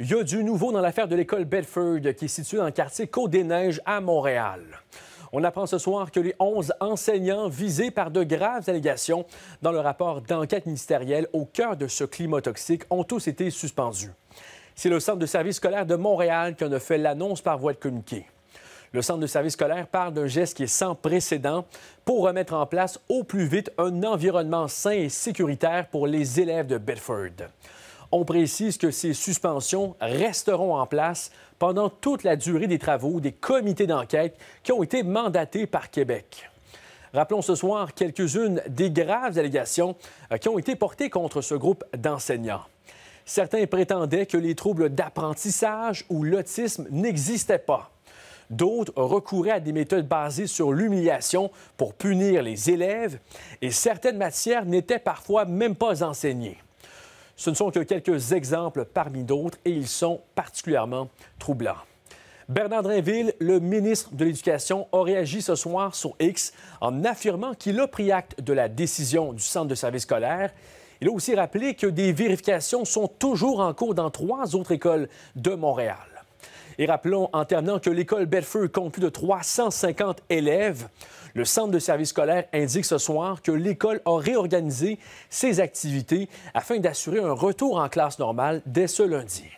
Il y a du nouveau dans l'affaire de l'école Bedford, qui est située dans le quartier Côte-des-Neiges à Montréal. On apprend ce soir que les 11 enseignants visés par de graves allégations dans le rapport d'enquête ministérielle au cœur de ce climat toxique ont tous été suspendus. C'est le Centre de service scolaire de Montréal qui en a fait l'annonce par voie de communiqué. Le Centre de service scolaire parle d'un geste qui est sans précédent pour remettre en place au plus vite un environnement sain et sécuritaire pour les élèves de Bedford. On précise que ces suspensions resteront en place pendant toute la durée des travaux des comités d'enquête qui ont été mandatés par Québec. Rappelons ce soir quelques-unes des graves allégations euh, qui ont été portées contre ce groupe d'enseignants. Certains prétendaient que les troubles d'apprentissage ou l'autisme n'existaient pas. D'autres recouraient à des méthodes basées sur l'humiliation pour punir les élèves et certaines matières n'étaient parfois même pas enseignées. Ce ne sont que quelques exemples parmi d'autres et ils sont particulièrement troublants. Bernard Drinville, le ministre de l'Éducation, a réagi ce soir sur X en affirmant qu'il a pris acte de la décision du Centre de service scolaire. Il a aussi rappelé que des vérifications sont toujours en cours dans trois autres écoles de Montréal. Et rappelons en terminant que l'école Bedford compte plus de 350 élèves. Le centre de service scolaire indique ce soir que l'école a réorganisé ses activités afin d'assurer un retour en classe normale dès ce lundi.